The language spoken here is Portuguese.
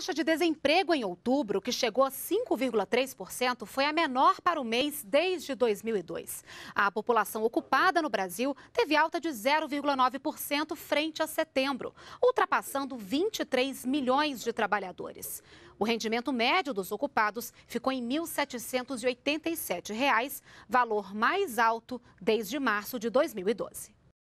taxa de desemprego em outubro, que chegou a 5,3%, foi a menor para o mês desde 2002. A população ocupada no Brasil teve alta de 0,9% frente a setembro, ultrapassando 23 milhões de trabalhadores. O rendimento médio dos ocupados ficou em R$ 1.787, valor mais alto desde março de 2012.